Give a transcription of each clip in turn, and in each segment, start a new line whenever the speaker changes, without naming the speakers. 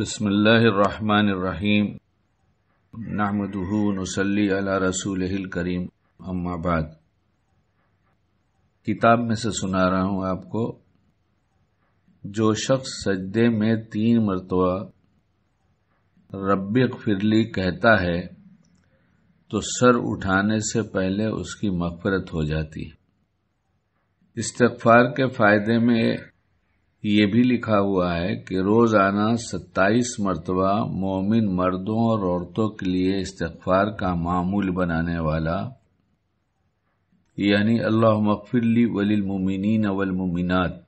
بسم الله الرحمن الرحيم نحمده على رسوله रसूल करीम अम्माबाद किताब में से सुना रहा हूँ आपको जो शख्स सजदे में तीन मरतबा रब्बी फिरली कहता है तो सर उठाने से पहले उसकी मफफरत हो जाती है इस्तफार के फायदे में ये भी लिखा हुआ है कि रोजाना सत्ताईस मरतबा मोमिन मर्दों और औरतों के लिए इस्तफार का मामूल बनाने वाला यानी अल्लाह मकफिली वलिलमिन अवलमिनत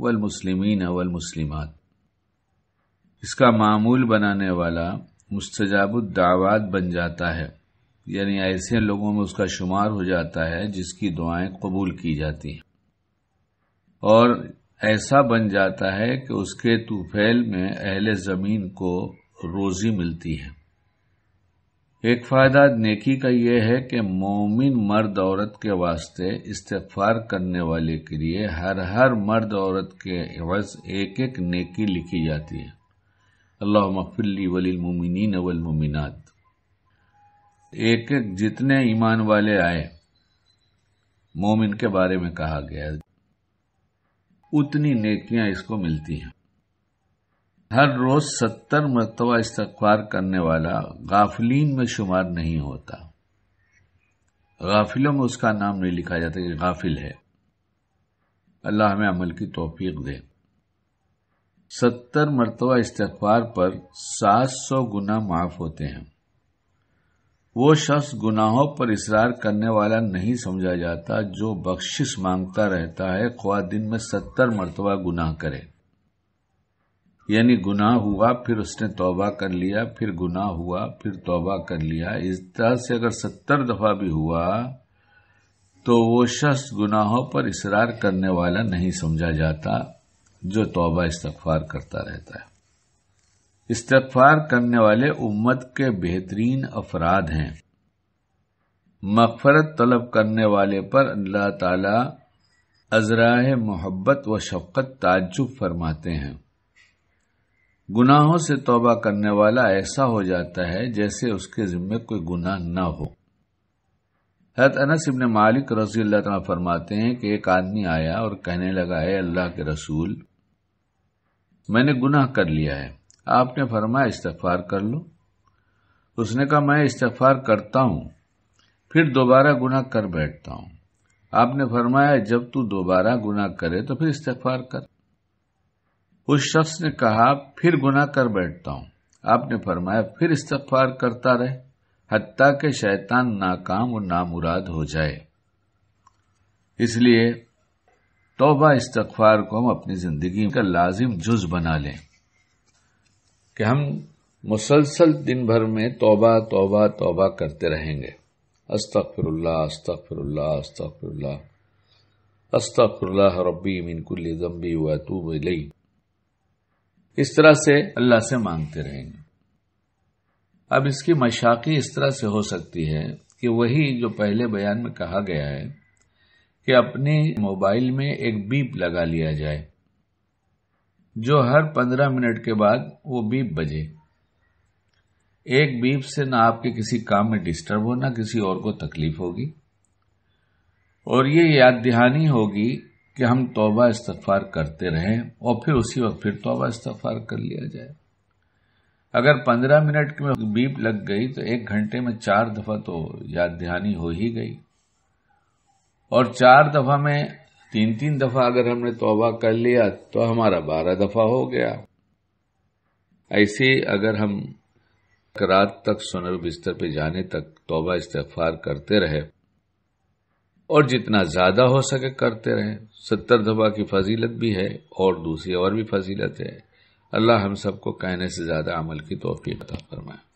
वलमुसलिमिन अवलमुसलिमत इसका मामूल बनाने वाला मुस्तजाबुद्दावात बन जाता है यानी ऐसे लोगों में उसका शुमार हो जाता है जिसकी दुआएं कबूल की जाती हैं और ऐसा बन जाता है कि उसके तूफेल में अहल ज़मीन को रोज़ी मिलती है एक फ़ायदा नेकी का यह है कि मोमिन मर्द औरत के वास्ते इस्तफार करने वाले के लिए हर हर मर्द औरत के अवज एक एक नेकी लिखी जाती है अल्लाह मफिल्ली वलमिन वलमिनत एक एक जितने ईमान वाले आए मोमिन के बारे में कहा गया उतनी नेकियां इसको मिलती हैं हर रोज सत्तर मरतबा इस्तफार करने वाला गाफिलीन में शुमार नहीं होता गाफिलों में उसका नाम नहीं लिखा जाता कि गाफिल है अल्लाह हमें अमल की तोफीक दे सत्तर मरतबा इस्तफार पर सात सौ गुना माफ होते हैं वो शख्स गुनाहों पर इसरार करने वाला नहीं समझा जाता जो बख्शिश मांगता रहता है ख्वा दिन में सत्तर मरतबा गुनाह करे यानी गुनाह हुआ फिर उसने तोबा कर लिया फिर गुनाह हुआ फिर तोबा कर लिया इस तरह से अगर सत्तर दफा भी हुआ तो वो शख्स गुनाहों पर इसरार करने वाला नहीं समझा जाता जो तोबा इस्तफार करता रहता है इस्तफार करने वाले उम्मत के बेहतरीन अफराद हैं मकफरत तलब करने वाले पर अल्लाह ताला अजराह मोहब्बत व शफकत ताज्जुब फरमाते हैं गुनाहों से तोबा करने वाला ऐसा हो जाता है जैसे उसके जिम्मे कोई गुनाह न हो हजरत अनस इबन मालिक रजी अल्लाह फरमाते हैं कि एक आदमी आया और कहने लगा है अल्लाह के रसूल मैंने गुनाह कर लिया है आपने फरमाया इस्तफार कर लो उसने कहा मैं इस्तफार करता हूं फिर दोबारा गुनाह कर बैठता हूं आपने फरमाया जब तू दोबारा गुनाह करे तो फिर इस्तफार कर उस शख्स ने कहा फिर गुना कर बैठता हूँ आपने फरमाया फिर इस्तफार करता रहे हत्या के शैतान नाकाम और नामुराद हो जाए इसलिए तोबा इस्तफार को हम अपनी जिंदगी का लाजिम जुज बना लें कि हम मुसलसल दिन भर में तोबा तोबा तोबा करते रहेंगे अस्तफिरल्ला अस्तफिरल्ला अस्तफिरल्ला अस्तफिरल्ला रब्बी मिनकुल्ल जम्बी तू बिलई इस तरह से अल्लाह से मांगते रहेंगे अब इसकी मशाकी इस तरह से हो सकती है कि वही जो पहले बयान में कहा गया है कि अपने मोबाइल में एक बीप लगा लिया जाए जो हर पंद्रह मिनट के बाद वो बीप बजे एक बीप से ना आपके किसी काम में डिस्टर्ब हो ना किसी और को तकलीफ होगी और ये याद दहानी होगी कि हम तौबा इस्तफार करते रहें और फिर उसी वक्त फिर तौबा इस्तफार कर लिया जाए अगर पंद्रह मिनट में बीप लग गई तो एक घंटे में चार दफा तो याद दहानी हो ही गई और चार दफा में तीन तीन दफा अगर हमने तौबा कर लिया तो हमारा बारह दफा हो गया ऐसे अगर हम रात तक सोनर बिस्तर पे जाने तक तौबा इस्तफार करते रहे और जितना ज्यादा हो सके करते रहे सत्तर दफा की फजीलत भी है और दूसरी और भी फजीलत है अल्लाह हम सबको कहने से ज्यादा अमल की तोहफी फरमाए